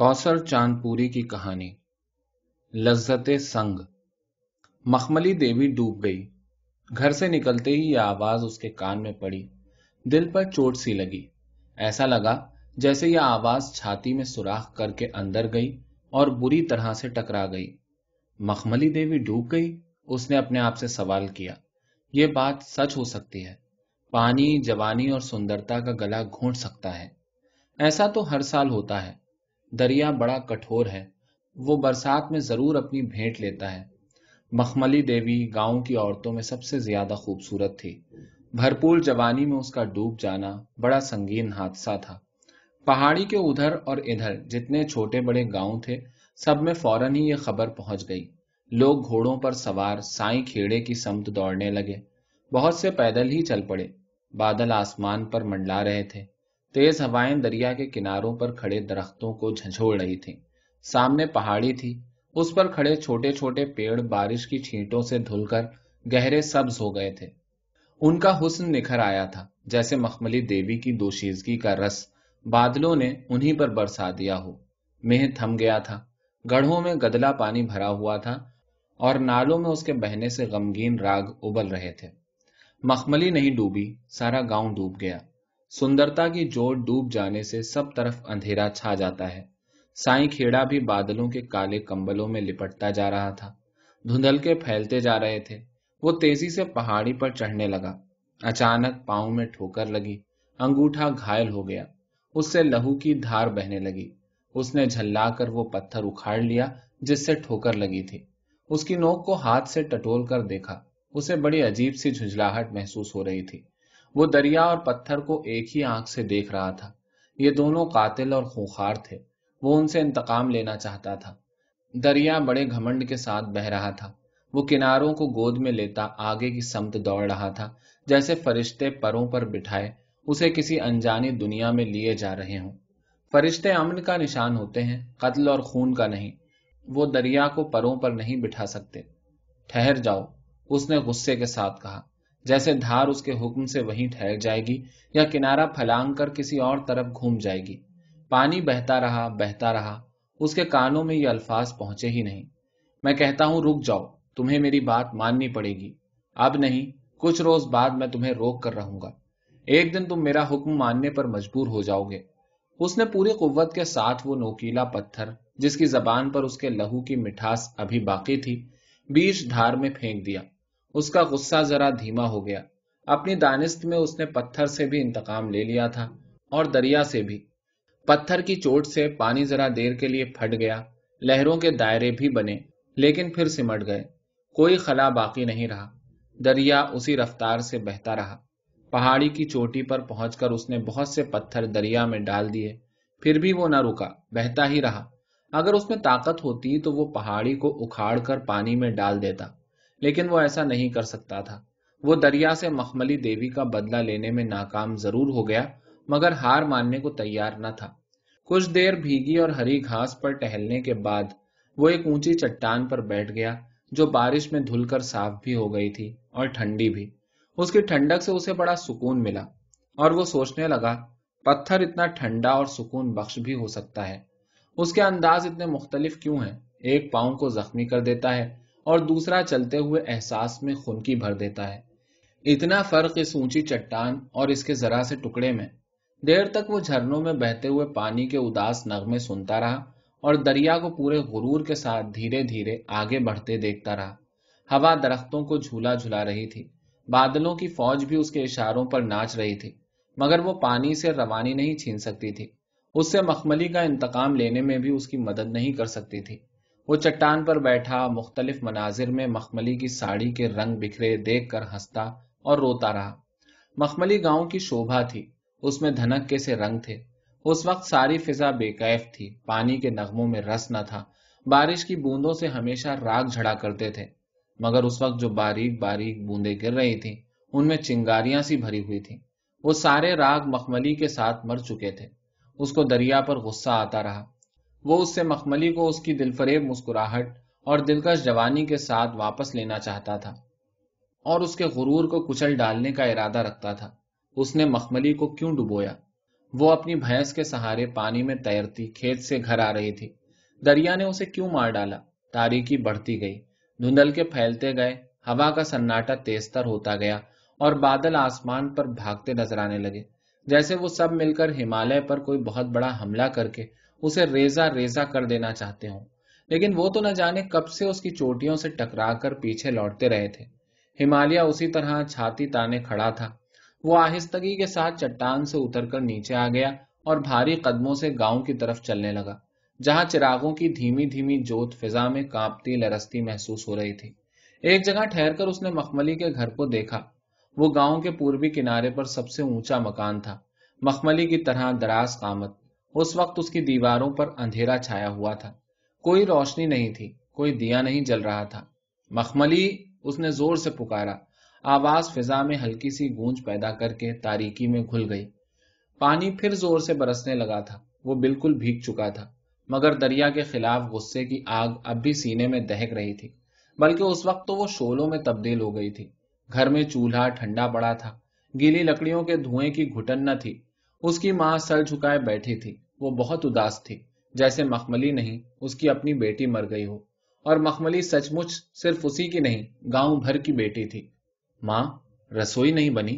कौसर चांदपुरी की कहानी लज्जत संग मखमली देवी डूब गई घर से निकलते ही यह आवाज उसके कान में पड़ी दिल पर चोट सी लगी ऐसा लगा जैसे यह आवाज छाती में सुराख करके अंदर गई और बुरी तरह से टकरा गई मखमली देवी डूब गई उसने अपने आप से सवाल किया यह बात सच हो सकती है पानी जवानी और सुंदरता का गला घूट सकता है ऐसा तो हर साल होता है दरिया बड़ा कठोर है वो बरसात में ज़रूर अपनी भेंट लेता है मखमली देवी गांव की औरतों में सबसे ज़्यादा खूबसूरत थी भरपूर जवानी में उसका डूब जाना बड़ा संगीन हादसा था पहाड़ी के उधर और इधर जितने छोटे बड़े गांव थे सब में फौरन ही ये खबर पहुंच गई लोग घोड़ों पर सवार साई खेड़े की समत दौड़ने लगे बहुत से पैदल ही चल पड़े बादल आसमान पर मंडला रहे थे तेज हवाएं दरिया के किनारों पर खड़े दरख्तों को झंझोड़ रही थी सामने पहाड़ी थी उस पर खड़े छोटे छोटे पेड़ बारिश की छींटों से धुलकर गहरे सब्ज हो गए थे उनका हुस्न निखर आया था जैसे मखमली देवी की दोशीजगी का रस बादलों ने उन्हीं पर बरसा दिया हो मेह थम गया था गढ़ों में गदला पानी भरा हुआ था और नालों में उसके बहने से गमगीन राग उबल रहे थे मखमली नहीं डूबी सारा गांव डूब गया सुंदरता की जोर डूब जाने से सब तरफ अंधेरा छा जाता है साई खेड़ा भी बादलों के काले कंबलों में लिपटता जा रहा था धुंधल के फैलते जा रहे थे वो तेजी से पहाड़ी पर चढ़ने लगा अचानक पांव में ठोकर लगी अंगूठा घायल हो गया उससे लहू की धार बहने लगी उसने झल्लाकर वो पत्थर उखाड़ लिया जिससे ठोकर लगी थी उसकी नोक को हाथ से टटोल कर देखा उसे बड़ी अजीब सी झुंझलाहट महसूस हो रही थी वो दरिया और पत्थर को एक ही आंख से देख रहा था ये दोनों कातिल और खूंखार थे वो उनसे इंतकाम लेना चाहता था दरिया बड़े घमंड के साथ बह रहा था वो किनारों को गोद में लेता आगे की समत दौड़ रहा था जैसे फरिश्ते परों पर बिठाए उसे किसी अनजानी दुनिया में लिए जा रहे हों फरिश्ते अमन का निशान होते हैं कत्ल और खून का नहीं वो दरिया को परों पर नहीं बिठा सकते ठहर जाओ उसने गुस्से के साथ कहा जैसे धार उसके हुक्म से वहीं ठहर जाएगी या किनारा फैलांग कर किसी और तरफ घूम जाएगी पानी बहता रहा बहता रहा उसके कानों में ये अल्फाज पहुंचे ही नहीं मैं कहता हूं रुक जाओ तुम्हें मेरी बात माननी पड़ेगी अब नहीं कुछ रोज बाद मैं तुम्हें रोक कर रहूंगा एक दिन तुम मेरा हुक्म मानने पर मजबूर हो जाओगे उसने पूरी कुव्वत के साथ वो नोकीला पत्थर जिसकी जबान पर उसके लहू की मिठास अभी बाकी थी बीच धार में फेंक दिया उसका गुस्सा जरा धीमा हो गया अपनी दानिस्त में उसने पत्थर से भी इंतकाम ले लिया था और दरिया से भी पत्थर की चोट से पानी जरा देर के लिए फट गया लहरों के दायरे भी बने लेकिन फिर सिमट गए कोई खला बाकी नहीं रहा दरिया उसी रफ्तार से बहता रहा पहाड़ी की चोटी पर पहुंचकर उसने बहुत से पत्थर दरिया में डाल दिए फिर भी वो ना रुका बहता ही रहा अगर उसमें ताकत होती तो वो पहाड़ी को उखाड़ कर पानी में डाल देता लेकिन वो ऐसा नहीं कर सकता था वो दरिया से मखमली देवी का बदला लेने में नाकाम जरूर हो गया मगर हार मानने को तैयार न था कुछ देर भीगी और हरी घास पर टहलने के बाद वो एक ऊंची चट्टान पर बैठ गया जो बारिश में धुलकर साफ भी हो गई थी और ठंडी भी उसकी ठंडक से उसे बड़ा सुकून मिला और वो सोचने लगा पत्थर इतना ठंडा और सुकून बख्श भी हो सकता है उसके अंदाज इतने मुख्तलिफ क्यों है एक पाँव को जख्मी कर देता है और दूसरा चलते हुए एहसास में खुनकी भर देता है इतना फर्क इस ऊंची चट्टान और इसके जरा से टुकड़े में देर तक वो झरनों में बहते हुए पानी के उदास नगमे सुनता रहा और दरिया को पूरे गुरूर के साथ धीरे धीरे आगे बढ़ते देखता रहा हवा दरख्तों को झूला झुला रही थी बादलों की फौज भी उसके इशारों पर नाच रही थी मगर वो पानी से रवानी नहीं छीन सकती थी उससे मखमली का इंतकाम लेने में भी उसकी मदद नहीं कर सकती थी वो चट्टान पर बैठा मुख्तलिफ मनाजिर में मखमली की साड़ी के रंग बिखरे देख कर हंसता और रोता रहा मखमली गांव की शोभा थी उसमें धनक्के से रंग थे उस वक्त सारी फिजा बेकैफ थी पानी के नगमों में रस न था बारिश की बूंदों से हमेशा राग झड़ा करते थे मगर उस वक्त जो बारीक बारीक बूंदे गिर रही थी उनमें चिंगारियां सी भरी हुई थी वो सारे राग मखमली के साथ मर चुके थे उसको दरिया पर गुस्सा आता रहा वो उससे मखमली को उसकी दिलफरेब मुस्कुराहट और दिलकश जवानी के साथ वापस लेना चाहता था और उसके गुरूर को कुचल डालने का इरादा रखता था उसने मखमली को क्यों डुबोया वो अपनी भैंस के सहारे पानी में तैरती खेत से घर आ रही थी दरिया ने उसे क्यों मार डाला तारीकी बढ़ती गई धुंधल के फैलते गए हवा का सन्नाटा तेजतर होता गया और बादल आसमान पर भागते नजर आने लगे जैसे वो सब मिलकर हिमालय पर कोई बहुत बड़ा हमला करके उसे रेजा रेजा कर देना चाहते हों लेकिन वो तो न जाने कब से उसकी चोटियों से टकरा कर पीछे लौटते रहे थे हिमालय उसी तरह छाती ताने खड़ा था वो आहिस्तगी के साथ चट्टान से उतरकर नीचे आ गया और भारी कदमों से गांव की तरफ चलने लगा जहां चिरागों की धीमी धीमी जोत फिजा में कांपती लरसती महसूस हो रही थी एक जगह ठहर कर उसने मखमली के घर को देखा वो गांव के पूर्वी किनारे पर सबसे ऊंचा मकान था मखमली की तरह दराज कामत उस वक्त उसकी दीवारों पर अंधेरा छाया हुआ था कोई रोशनी नहीं थी कोई दिया नहीं जल रहा था मखमली उसने जोर से पुकारा आवाज फिजा में हल्की सी गूंज पैदा करके तारीकी में घुल गई पानी फिर जोर से बरसने लगा था वो बिल्कुल भीग चुका था मगर दरिया के खिलाफ गुस्से की आग अब भी सीने में दहक रही थी बल्कि उस वक्त तो वो शोलों में तब्दील हो गई थी घर में चूल्हा ठंडा पड़ा था गीली लकड़ियों के धुएं की घुटन न थी उसकी मां सर झुकाए बैठी थी वो बहुत उदास थी जैसे मखमली नहीं उसकी अपनी बेटी मर गई हो और मखमली सचमुच सिर्फ उसी की नहीं गांव भर की बेटी थी मां रसोई नहीं बनी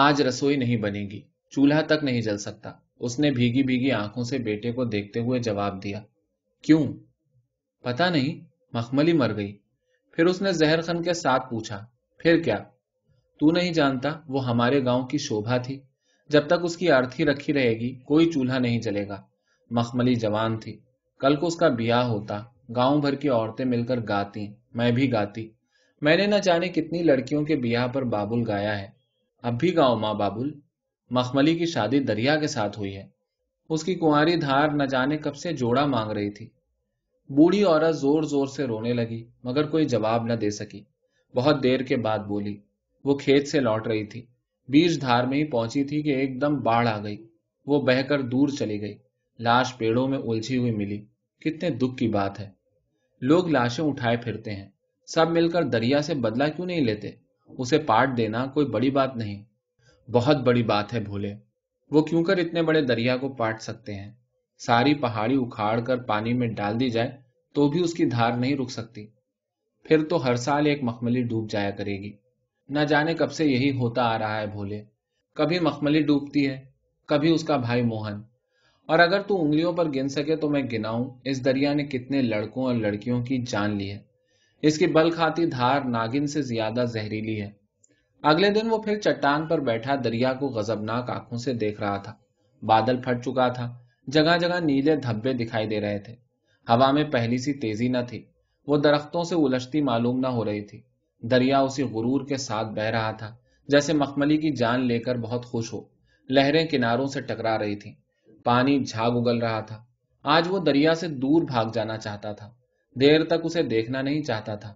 आज रसोई नहीं बनेगी चूल्हा तक नहीं जल सकता उसने भीगी भीगी आंखों से बेटे को देखते हुए जवाब दिया क्यों पता नहीं मखमली मर गई फिर उसने जहर खन के साथ पूछा फिर क्या तू नहीं जानता वो हमारे गांव की शोभा थी जब तक उसकी अर्थी रखी रहेगी कोई चूल्हा नहीं चलेगा मखमली जवान थी कल को उसका ब्याह होता गांव भर की औरतें मिलकर गाती मैं भी गाती मैंने न जाने कितनी लड़कियों के ब्याह पर बाबुल गाया है अब भी गाओ माँ बाबुल मखमली की शादी दरिया के साथ हुई है उसकी कुंवारी धार न जाने कब से जोड़ा मांग रही थी बूढ़ी औरत जोर जोर से रोने लगी मगर कोई जवाब न दे सकी बहुत देर के बाद बोली वो खेत से लौट रही थी बीज धार में ही पहुंची थी कि एकदम बाढ़ आ गई वो बहकर दूर चली गई लाश पेड़ों में उलझी हुई मिली कितने दुख की बात है लोग लाशें उठाए फिरते हैं सब मिलकर दरिया से बदला क्यों नहीं लेते उसे पाट देना कोई बड़ी बात नहीं बहुत बड़ी बात है भोले वो क्यों कर इतने बड़े दरिया को पाट सकते हैं सारी पहाड़ी उखाड़ कर पानी में डाल दी जाए तो भी उसकी धार नहीं रुक सकती फिर तो हर साल एक मखमली डूब जाया करेगी न जाने कब से यही होता आ रहा है भोले कभी मखमली डूबती है कभी उसका भाई मोहन और अगर तू उंगलियों पर गिन सके तो मैं गिनाऊं इस दरिया ने कितने लड़कों और लड़कियों की जान ली है इसकी बल खाती धार नागिन से ज्यादा जहरीली है अगले दिन वो फिर चट्टान पर बैठा दरिया को गजबनाक आंखों से देख रहा था बादल फट चुका था जगह जगह नीले धब्बे दिखाई दे रहे थे हवा में पहली सी तेजी न थी वो दरख्तों से उलझती मालूम न हो रही थी दरिया उसी गुरूर के साथ बह रहा था जैसे मखमली की जान लेकर बहुत खुश हो लहरें किनारों से टकरा रही थीं पानी झाग उगल रहा था आज वो दरिया से दूर भाग जाना चाहता था देर तक उसे देखना नहीं चाहता था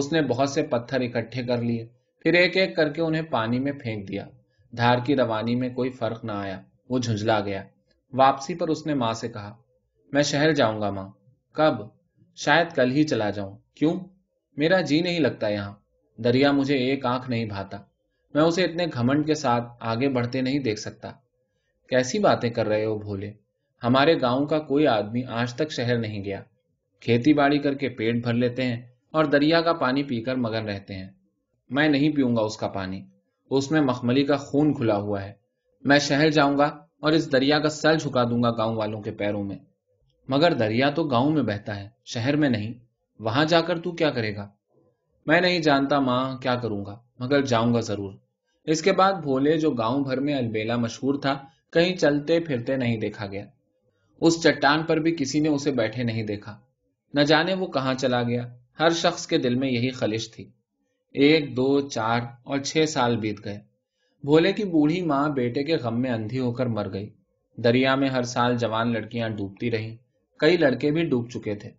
उसने बहुत से पत्थर इकट्ठे कर लिए फिर एक एक करके उन्हें पानी में फेंक दिया धार की रवानी में कोई फर्क ना आया वो झुंझला गया वापसी पर उसने माँ से कहा मैं शहर जाऊंगा माँ कब शायद कल ही चला जाऊं क्यों मेरा जी नहीं लगता यहाँ दरिया मुझे एक आंख नहीं भाता मैं उसे इतने घमंड के साथ आगे बढ़ते नहीं देख सकता कैसी बातें कर रहे हो भोले हमारे गांव का कोई आदमी आज तक शहर नहीं गया खेती बाड़ी करके पेट भर लेते हैं और दरिया का पानी पीकर मगन रहते हैं मैं नहीं पीऊंगा उसका पानी उसमें मखमली का खून खुला हुआ है मैं शहर जाऊंगा और इस दरिया का सल झुका दूंगा गांव वालों के पैरों में मगर दरिया तो गांव में बहता है शहर में नहीं वहां जाकर तू क्या करेगा मैं नहीं जानता माँ क्या करूंगा मगर जाऊंगा जरूर इसके बाद भोले जो गांव भर में अलबेला मशहूर था कहीं चलते फिरते नहीं देखा गया उस चट्टान पर भी किसी ने उसे बैठे नहीं देखा न जाने वो कहा चला गया हर शख्स के दिल में यही खलिश थी एक दो चार और छह साल बीत गए भोले की बूढ़ी माँ बेटे के गम में अंधी होकर मर गई दरिया में हर साल जवान लड़कियां डूबती रही कई लड़के भी डूब चुके थे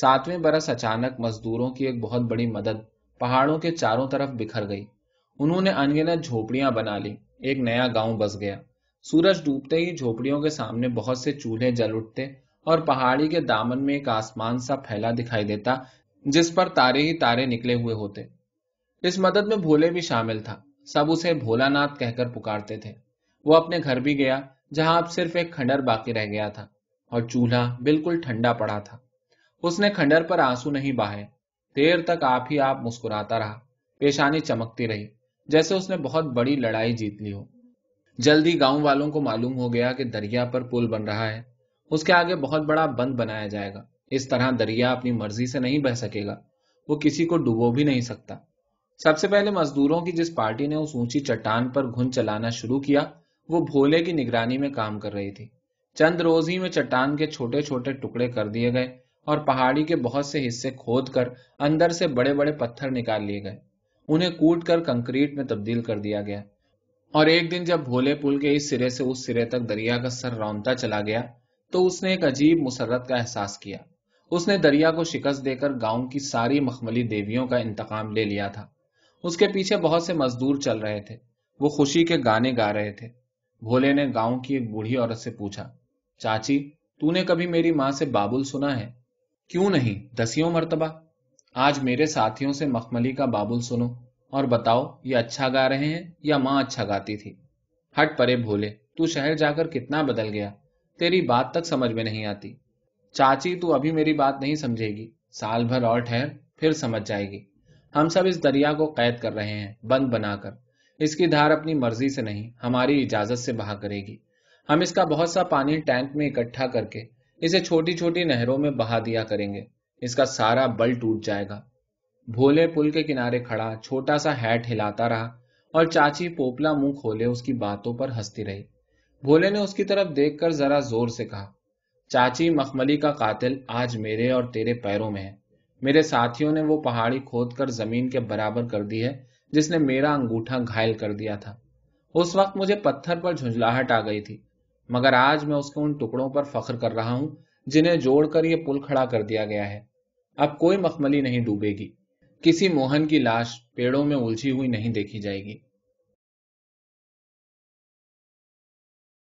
सातवें बरस अचानक मजदूरों की एक बहुत बड़ी मदद पहाड़ों के चारों तरफ बिखर गई उन्होंने अनगिनत झोपड़ियां बना ली एक नया गांव बस गया सूरज डूबते ही झोपड़ियों के सामने बहुत से चूल्हे जल उठते और पहाड़ी के दामन में एक आसमान सा फैला दिखाई देता जिस पर तारे ही तारे निकले हुए होते इस मदद में भोले भी शामिल था सब उसे भोलानाथ कहकर पुकारते थे वो अपने घर भी गया जहां अब सिर्फ एक खंडर बाकी रह गया था और चूल्हा बिल्कुल ठंडा पड़ा था उसने खंडर पर आंसू नहीं बहाये देर तक आप ही आप मुस्कुराता रहा पेशानी चमकती रही जैसे उसने बहुत बड़ी लड़ाई जीत ली हो जल्दी गांव वालों को मालूम हो गया कि दरिया पर पुल बन रहा है उसके आगे बहुत बड़ा बंद बनाया जाएगा इस तरह दरिया अपनी मर्जी से नहीं बह सकेगा वो किसी को डुबो भी नहीं सकता सबसे पहले मजदूरों की जिस पार्टी ने उस ऊंची चट्टान पर घुन चलाना शुरू किया वो भोले की निगरानी में काम कर रही थी चंद रोज ही में चट्टान के छोटे छोटे टुकड़े कर दिए गए और पहाड़ी के बहुत से हिस्से खोद कर अंदर से बड़े बड़े पत्थर निकाल लिए गए उन्हें कूट कर कंक्रीट में तब्दील कर दिया गया और एक दिन जब भोले पुल के इस सिरे से उस सिरे तक दरिया का सर रौनता चला गया तो उसने एक अजीब मुसरत का एहसास किया उसने दरिया को शिकस्त देकर गांव की सारी मखमली देवियों का इंतकाम ले लिया था उसके पीछे बहुत से मजदूर चल रहे थे वो खुशी के गाने गा रहे थे भोले ने गांव की एक बूढ़ी औरत से पूछा चाची तूने कभी मेरी माँ से बाबुल सुना है क्यों नहीं दसियों मरतबा आज मेरे साथियों से मखमली का बाबुल सुनो और बताओ ये अच्छा गा रहे हैं या माँ अच्छा गाती थी हट परे भोले तू शहर जाकर कितना बदल गया तेरी बात तक समझ में नहीं आती चाची तू अभी मेरी बात नहीं समझेगी साल भर और ठहर फिर समझ जाएगी हम सब इस दरिया को कैद कर रहे हैं बंद बनाकर इसकी धार अपनी मर्जी से नहीं हमारी इजाजत से बहा करेगी हम इसका बहुत सा पानी टैंक में इकट्ठा करके इसे छोटी छोटी नहरों में बहा दिया करेंगे इसका सारा बल टूट जाएगा भोले पुल के किनारे खड़ा छोटा सा हैट हिलाता रहा और चाची पोपला मुंह खोले उसकी बातों पर हंसती रही भोले ने उसकी तरफ देखकर जरा जोर से कहा चाची मखमली का कातिल आज मेरे और तेरे पैरों में है मेरे साथियों ने वो पहाड़ी खोद कर जमीन के बराबर कर दी है जिसने मेरा अंगूठा घायल कर दिया था उस वक्त मुझे पत्थर पर झुंझलाहट आ गई थी मगर आज मैं उसके उन टुकड़ों पर फख्र कर रहा हूं जिन्हें जोड़कर यह पुल खड़ा कर दिया गया है अब कोई मखमली नहीं डूबेगी किसी मोहन की लाश पेड़ों में उलझी हुई नहीं देखी जाएगी